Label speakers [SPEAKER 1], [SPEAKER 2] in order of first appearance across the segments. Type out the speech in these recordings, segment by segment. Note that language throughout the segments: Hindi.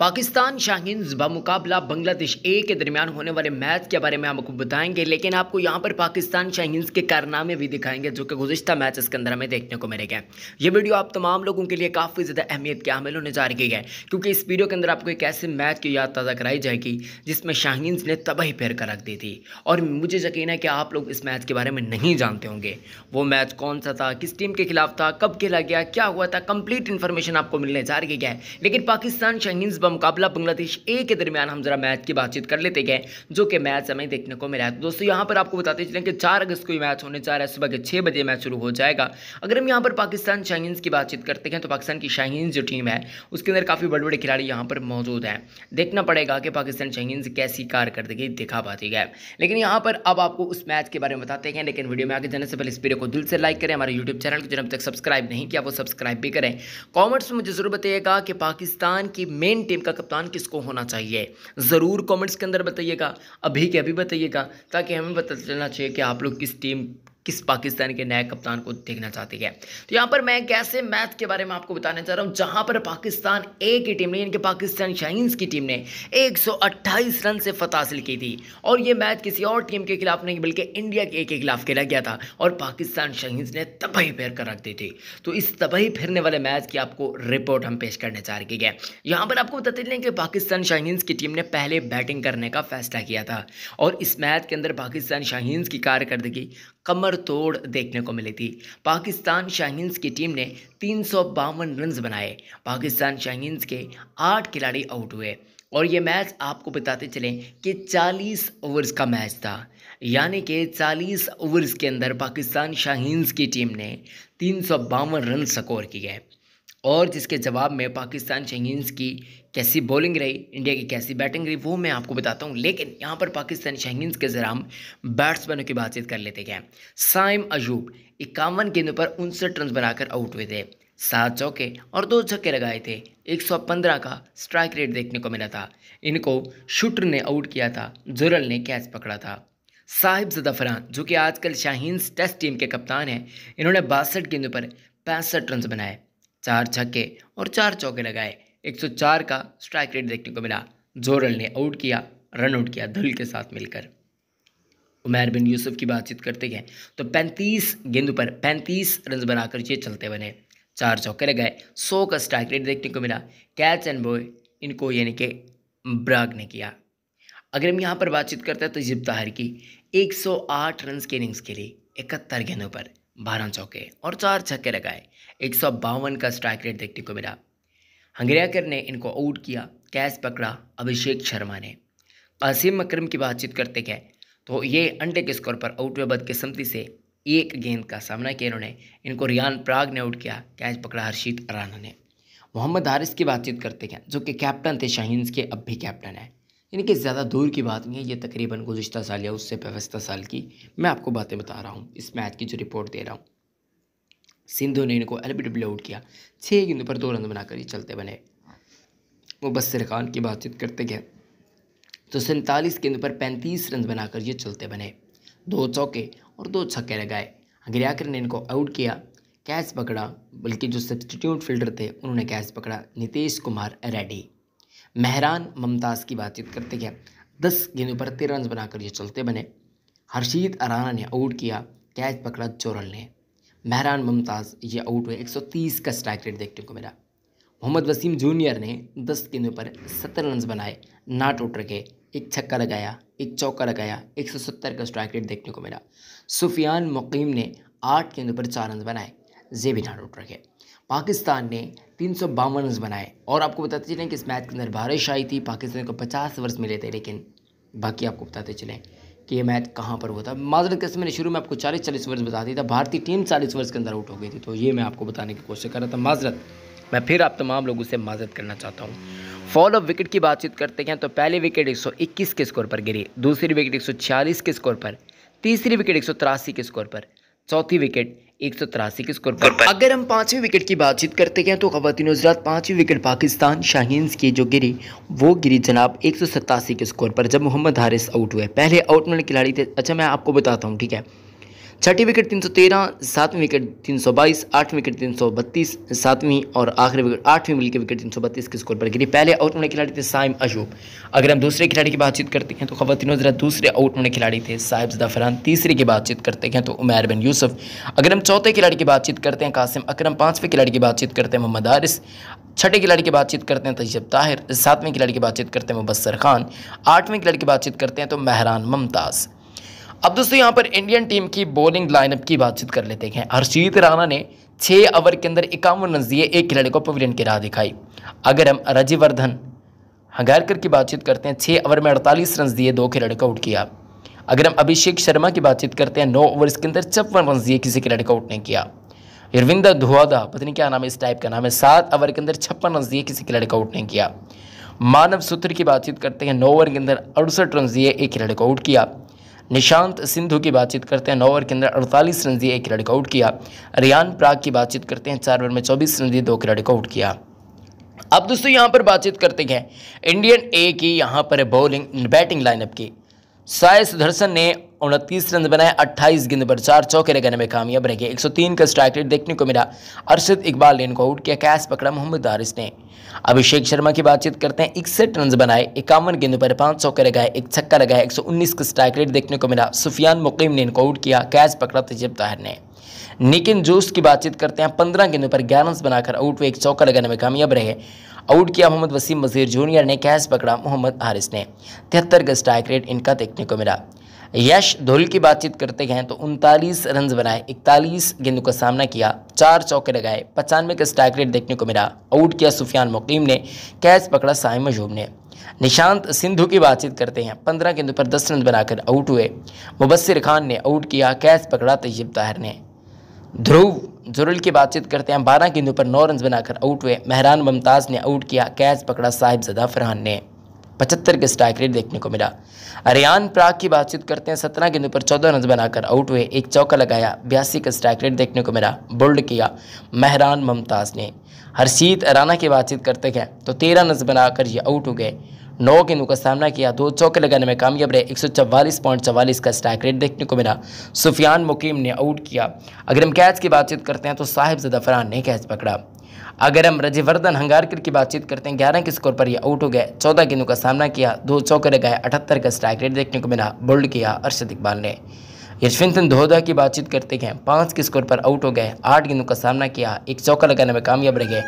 [SPEAKER 1] पाकिस्तान शाहिन्स बामुकाबला बांग्लादेश ए के दरमियान होने वाले मैच के बारे में हम आपको बताएंगे लेकिन आपको यहाँ पर पाकिस्तान शाहीन के कारनामे भी दिखाएंगे जो कि गुजशत मैच के अंदर हमें देखने को मिलेगा ये वीडियो आप तमाम लोगों के लिए काफ़ी ज़्यादा अहमियत के हामिल होने जा रही है क्योंकि इस वीडियो के अंदर आपको एक ऐसे मैच की याद ताज़ा कराई जाएगी जिसमें शाहीन ने तबाही फेर कर रख दी थी और मुझे यकीन है कि आप लोग इस मैच के बारे में नहीं जानते होंगे वो मैच कौन सा था किस टीम के खिलाफ था कब खेला गया क्या हुआ था कम्प्लीट इन्फॉर्मेशन आपको मिलने जा रही है लेकिन पाकिस्तान शाहीन का मुकाबला बांग्लादेश ए के दरमियान हम जरा मैच की बातचीत कर लेते हैं जो कि मैच हमें देखने को मिला है तो दोस्तों यहाँ पर आपको बताते चलें कि चार अगस्त को मैच होने जा रहा है सुबह के छः बजे मैच शुरू हो जाएगा अगर हम यहाँ पर पाकिस्तान शाहीन्स की बातचीत करते हैं तो पाकिस्तान की शाहीन्स जो टीम है उसके अंदर काफ़ी बड़े बड़े खिलाड़ी यहाँ पर मौजूद हैं देखना पड़ेगा कि पाकिस्तान शाहीन्स कैसी कारकर्दगी दिखा पाती है लेकिन यहाँ पर अब आपको उस मैच के बारे में बताते हैं लेकिन वीडियो में आगे जाने से पहले इस वीडियो को दिल से लाइक करें हमारे यूट्यूब चैनल को जो अब तक सब्सक्राइब नहीं किया वो सब्सक्राइब भी करें कॉमेंट्स में मुझे जरूर बताइएगा कि पाकिस्तान की मेन टीम टीम का कप्तान किसको होना चाहिए ज़रूर कमेंट्स के अंदर बताइएगा अभी के अभी बताइएगा ताकि हमें पता चलना चाहिए कि आप लोग किस टीम किस पाकिस्तान के नए कप्तान को देखना चाहती है तो यहाँ पर मैं कैसे ऐसे मैच के बारे में आपको बताना चाह रहा हूँ जहाँ पर पाकिस्तान ए की टीम ने यानी कि पाकिस्तान शाइन्स की टीम ने 128 रन से फतह हासिल की थी और ये मैच किसी और टीम के खिलाफ नहीं बल्कि इंडिया के के खिलाफ खेला गया था और पाकिस्तान शाइन्स ने तबाही फेर कर रख दी थी तो इस तबाही फेरने वाले मैच की आपको रिपोर्ट हम पेश करने चाह रहे हैं यहाँ पर आपको बताते हैं कि पाकिस्तान शाइन्स की टीम ने पहले बैटिंग करने का फैसला किया था और इस मैच के अंदर पाकिस्तान शाहीन्स की कारकर्दगी कमर तोड़ देखने को मिली थी पाकिस्तान शाहीन्स की टीम ने तीन सौ बावन रन बनाए पाकिस्तान शाहीन्स के आठ खिलाड़ी आउट हुए और ये मैच आपको बताते चलें कि 40 ओवर्स का मैच था यानी कि 40 ओवर्स के अंदर पाकिस्तान शाहिन्स की टीम ने तीन सौ बावन रन स्कोर किए और जिसके जवाब में पाकिस्तान शहीन्स की कैसी बॉलिंग रही इंडिया की कैसी बैटिंग रही वो मैं आपको बताता हूँ लेकिन यहाँ पर पाकिस्तान शहीन्स के ज़रा हम बैट्समैनों की बातचीत कर लेते हैं साइम अजूब इक्यावन गेंदों पर उनसठ रन बनाकर आउट हुए थे सात चौके और दो छक्के लगाए थे 115 का स्ट्राइक रेट देखने को मिला था इनको शूटर ने आउट किया था जुरल ने कैच पकड़ा था साहिब फरहान जो कि आजकल शाहीन टेस्ट टीम के कप्तान हैं इन्होंने बासठ गेंदों पर पैंसठ रन बनाए चार छक्के और चार चौके लगाए 104 का स्ट्राइक रेट देखने को मिला जोरल ने आउट किया रन आउट किया धुल के साथ मिलकर उमैर बिन यूसुफ की बातचीत करते गए तो 35 गेंदों पर 35 रन बनाकर ये चलते बने चार चौके लगाए 100 का स्ट्राइक रेट देखने को मिला कैच एंड बॉय इनको यानी कि ब्राग ने किया अगर हम यहाँ पर बातचीत करते हैं तो जिब ताहर की 108 रन की इनिंग्स के लिए इकहत्तर गेंदों पर बारह चौके और चार छक्के लगाए एक सौ बावन का स्ट्राइक रेट देखने को मिला हंगरियाकर ने इनको आउट किया कैच पकड़ा अभिषेक शर्मा ने कासिम अक्रम की बातचीत करते गए तो ये अंडे के स्कोर पर आउट हुए बदकिस्मती से एक गेंद का सामना किया इन्होंने इनको रियान प्राग ने आउट किया कैच पकड़ा हर्षित राना ने मोहम्मद हारिस की बातचीत करते हैं जो कि कैप्टन थे शाहीन्स के अब भी कैप्टन हैं यानी कि ज़्यादा दूर की बात नहीं है ये तकरीबन गुजशत साल या उससे पवस्ता साल की मैं आपको बातें बता रहा हूँ इस मैच की जो रिपोर्ट दे रहा हूँ सिंधु ने इनको एल बी आउट किया छः गेंदों पर दो रन बनाकर ही चलते बने मुबसर खान की बातचीत करते गए तो सैंतालीस गेंदों पर पैंतीस रन बनाकर ये चलते बने दो चौके और दो छक्के लगाए अग्रियाकर ने इनको आउट किया कैच पकड़ा बल्कि जो सब्सटीट्यूट फील्डर थे उन्होंने कैच पकड़ा नितेश कुमार रेड्डी मेहरान मुमताज़ की बातचीत करते गए दस गेंदों पर तेरह रन बनाकर ये चलते बने हर्षीद अराना ने आउट किया कैच पकड़ा जोरल ने मेहरान मुमताज़ ये आउट हुए 130 का स्ट्राइक रेट देखने को मिला मोहम्मद वसीम जूनियर ने 10 गेंदों पर सत्तर रन बनाए नाट टूट रखे एक छक्का लगाया एक चौका लगाया 170 का स्ट्राइक रेट देखने को मिला सुफियान मुकीम ने आठ गेंदों पर चार रन बनाए जे भी नाट टूट रखे पाकिस्तान ने तीन सौ बावन रन बनाए और आपको बताते चलें कि इस मैच के अंदर बारिश आई थी पाकिस्तान को पचास वर्ष मिले थे लेकिन बाकी आपको बताते चलें कि ये मैच कहाँ पर हुआ था माजरत कैसे मैंने शुरू में आपको चालीस चालीस वर्ष बता दिया था भारतीय टीम चालीस वर्ष के अंदर आउट हो गई थी तो ये मैं आपको बताने की कोशिश कर रहा था माजरत मैं फिर आप तमाम लोगों से माजरत करना चाहता हूँ फॉल ऑफ विकेट की बातचीत करते हैं तो पहले विकेट इक्कीस के स्कोर पर गिरी दूसरी विकेट छियालीस के स्कोर पर तीसरी विकेट एक के स्कोर पर चौथी विकेट एक सौ तिरासी के स्कोर पर अगर हम पाँचवीं विकेट की बातचीत करते हैं तो खवतिन हजरात पाँचवीं विकेट पाकिस्तान शाहीन्स की जो गिरी वो गिरी जनाब एक सौ सतासी के स्कोर पर जब मोहम्मद हारिस आउट हुए पहले आउट मिलने खिलाड़ी थे अच्छा मैं आपको बताता हूँ ठीक है छठी विकेट 313, सातवीं विकेट 322, आठवीं विकेट 332, सातवीं और आखिरी विकेट आठवीं मिलकर विकेट 332 के स्कोर पर गिरी पहले आउट होने खिलाड़ी थे साइम अशोक अगर हम दूसरे खिलाड़ी की बातचीत करते हैं तो खवतिन जरा दूसरे आउट होने खिलाड़ी थे साहिब जफरान तीसरे की बातचीत करते हैं तो उमैर बिन यूसफ अगर हम चौथे खिलाड़ी की बातचीत करते हैं कासिम अक्रम पाँचवें खिलाड़ी की बातचीत करते हैं मोहम्मद आरिस छठे खिलाड़ी की बातचीत करते हैं तजब ताहिर सातवें खिलाड़ी की बातचीत करते हैं मुबसर खान आठवें खिलाड़ी की बातचीत करते हैं तो महरान मुमताज़ अब दोस्तों यहाँ पर इंडियन टीम की बॉलिंग लाइनअप की बातचीत कर लेते हैं हर्षीत राणा ने छः ओवर के अंदर इक्यावन रन दिए एक खिलाड़ी को पवेलियन की राह दिखाई अगर हम राजीवर्धन हंगारकर की बातचीत करते हैं छः ओवर में अड़तालीस रन दिए दो खिलाड़ी को आउट किया अगर हम अभिषेक शर्मा की बातचीत करते हैं नौ ओवर के अंदर छप्पन रन दिए किसी खिलाड़ी को आउट नहीं किया युरविंदर धुआदा पत्नी क्या नाम है इस टाइप का नाम है सात ओवर के अंदर छप्पन रन दिए किसी खिलाड़ी को आउट नहीं किया मानव सूत्र की बातचीत करते हैं नौ ओवर के अंदर अड़सठ रन दिए एक खिलाड़ी को आउट किया निशांत सिंधु की बातचीत करते हैं नौ ओवर के अंदर अड़तालीस रन दिए एक रन आउट किया रियान प्राग की बातचीत करते हैं चार ओवर में चौबीस रन दिए दो रन को आउट किया अब दोस्तों यहाँ पर बातचीत करते हैं इंडियन ए की यहाँ पर बॉलिंग बैटिंग लाइनअप की साय सुदर्शन ने उनतीस रन बनाए 28 गेंद पर चार चौके लगाने में कामयाब रह गए 103 का स्ट्राइक रेट देखने को मिला अरशद इकबाल ने इनको आउट किया कैच पकड़ा मोहम्मद दारिस ने अभिषेक शर्मा की बातचीत करते हैं इकसठ रन बनाए इक्यावन गेंद पर पांच चौके लगाए एक छक्का लगाया 119 का स्ट्राइक रेट देखने को मिला सुफियान मुकीम ने इनको आउट किया कैच पकड़ा तजीब ताहर ने निकिन जोश की बातचीत करते हैं पंद्रह गेंदों पर ग्यारह रन बनाकर आउट हुए एक चौका लगाने में कामयाब रहे आउट किया मोहम्मद वसीम मजीर जूनियर ने कैच पकड़ा मोहम्मद हारिस ने तिहत्तर का स्ट्राइक रेट इनका देखने को मिला यश धोल की बातचीत करते हैं तो उनतालीस रन बनाए इकतालीस गेंदों का सामना किया चार चौके लगाए पचानवे का स्ट्राइक रेट देखने को मिला आउट किया सुफियान मुकीम ने कैच पकड़ा साय मजूब ने निशांत सिंधु की बातचीत करते हैं पंद्रह गेंदों पर दस रन बनाकर आउट हुए मुबसर खान ने आउट किया कैच पकड़ा तयब ताहिर ने ध्रुव जुरल की बातचीत करते हैं बारह गेंदों पर नौ रन बनाकर आउट हुए मेहरान मुमताज़ ने आउट किया कैच पकड़ा साहिबजदा फरहान ने पचहत्तर के स्ट्राइक रेट देखने को मिला अरियान प्राग की बातचीत करते हैं सत्रह गेंदों पर चौदह रन बनाकर आउट हुए एक चौका लगाया बयासी का स्ट्राइक रेट देखने को मिला बोल्ड किया मेहरान ममताज़ ने हर्षीत अराना की बातचीत करते गए तो तेरह रन बनाकर ये आउट हो गए नौ गेंदों का सामना किया दो चौके लगाने में कामयाब रहे एक सौ चवालीस पॉइंट चवालीस का स्ट्राइक रेट देखने को मिला सुफियान मुकीम ने आउट किया अगर हम कैच की बातचीत करते हैं तो साहिब जदफरान ने कैच पकड़ा अगर हम रजवर्धन हंगारकर की बातचीत करते हैं ग्यारह के स्कोर पर यह आउट हो गए चौदह गेंदों का सामना किया दो चौके लगाए अठहत्तर का स्ट्राइक रेट देखने को मिला बोल्ड किया अर्शद इकबाल ने यशवंतन धोदा की बातचीत करते हैं पाँच के स्कोर पर आउट हो गए आठ गेंदों का सामना किया एक चौका लगाने में कामयाब रह गए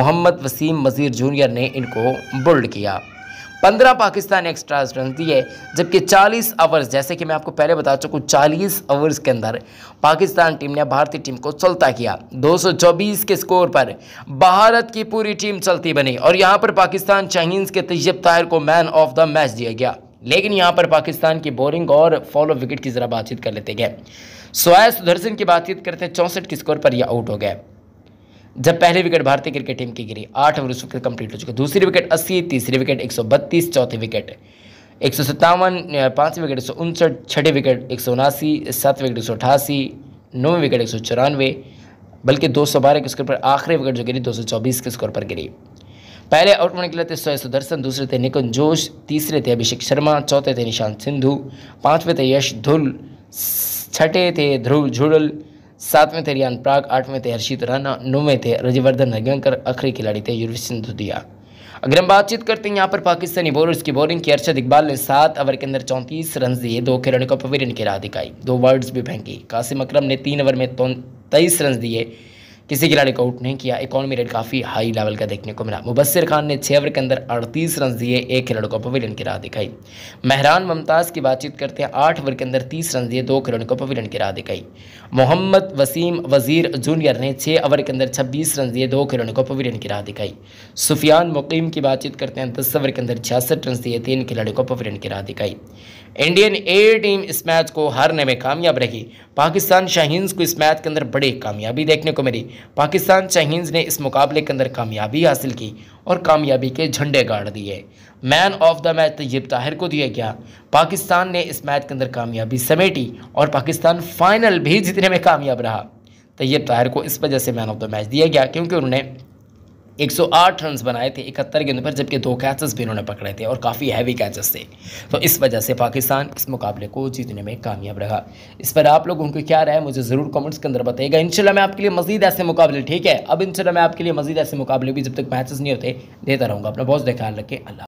[SPEAKER 1] मोहम्मद वसीम मजीर जूनियर ने इनको बोल्ड किया पंद्रह पाकिस्तान एक्स्ट्रा रन दिए जबकि चालीस ओवर्स जैसे कि मैं आपको पहले बता चुका हूँ चालीस ओवर्स के अंदर पाकिस्तान टीम ने भारतीय टीम को चलता किया दो के स्कोर पर भारत की पूरी टीम चलती बनी और यहाँ पर पाकिस्तान चाइनीज के तजब ताहिर को मैन ऑफ द मैच दिया गया लेकिन यहाँ पर पाकिस्तान की बोरिंग और फॉलो विकेट की ज़रा बातचीत कर लेते गए सोया सुदर्शन की बातचीत करते हैं चौंसठ के स्कोर पर यह आउट हो गया जब पहली विकेट भारतीय क्रिकेट टीम की गिरी आठ ओवर उसके कंप्लीट हो चुके दूसरी विकेट अस्सी तीसरी विकेट एक सौ बत्तीस चौथी विकेट एक सौ सत्तावन पाँचवें विकेट एक सौ उनसठ छठे विकेट एक सौ उनासी सात विकेट एक सौ अठासी नौवें विकेट एक सौ चौरानवे बल्कि दो सौ बारह के स्कोर पर आखिरी विकेट जो गिरी दो सौ चौबीस के स्कोर पर गिरी पहले आउट होने के लिए थे सोए सुदर्शन दूसरे थे निकुंज जोश तीसरे थे अभिषेक शर्मा चौथे थे निशांत सिंधु पाँचवें थे यश धुल छठे थे ध्रुव झुड़ल सात में थे रियान प्राग आठ में थे हर्षित राना नौ में थे रजवर्धन हरियंकर आखिरी खिलाड़ी थे सिंह सिंधुदिया अगर हम बातचीत करते हैं यहाँ पर पाकिस्तानी बॉलर्स की बॉलिंग की अर्षद इकबाल ने सात ओवर के अंदर चौंतीस रन दिए दो खिलाड़ियों को पवेलियन की राह दिखाई दो वर्ड्स भी फेंकी कासिम अक्रम ने तीन ओवर में तेईस रन दिए किसी खिलाड़ी को आउट नहीं किया इकॉनमी रेट काफ़ी हाई लेवल का देखने को मिला मुबसर खान ने छः ओवर के अंदर अड़तीस रन दिए एक खिलाड़ी को पवेलियन की राह दिखाई मेहरान ममताज़ की बातचीत करते हैं आठ ओवर के अंदर तीस रन दिए दो खिलाड़ियों को पवेलियन की राह दिखाई मोहम्मद वसीम वजीर जूनियर ने छः ओवर के अंदर छब्बीस रन दिए दो खिलाड़ी को पवेलियन की राह दिखाई सुफियान मुकीम की बातचीत करते हैं दस ओवर के अंदर छियासठ रन दिए तीन खिलाड़ियों को पवेलियन की राह दिखाई इंडियन ए टीम इस मैच को हारने में कामयाब रही पाकिस्तान शाहींस को इस मैच के अंदर बड़ी कामयाबी देखने को मिली पाकिस्तान शाहीन्स ने इस मुकाबले के अंदर कामयाबी हासिल की और कामयाबी के झंडे गाड़ दिए man of the match Tayyab Tahir को दिया गया पाकिस्तान ने इस मैच के अंदर कामयाबी समेटी और पाकिस्तान फाइनल भी जीतने में कामयाब रहा तयब ताहिर को इस वजह से मैन ऑफ द मैच दिया गया क्योंकि उन्होंने 108 रन बनाए थे इकहत्तर गेंद पर जबकि दो कैचेस भी इन्होंने पकड़े थे और काफ़ी हैवी कैचेस थे तो इस वजह से पाकिस्तान इस मुकाबले को जीतने में कामयाब रहा इस पर आप लोगों की क्या राय मुझे ज़रूर कमेंट्स के अंदर बताइएगा इनशाला मैं आपके लिए मजीद ऐसे मुकाबले ठीक है अब इनशाला मैं आपके लिए मजीद ऐसे मुकाबले भी जब तक मैचेस नहीं होते देता रहूँगा अपना बहुत ख्याल रखें अल्लाह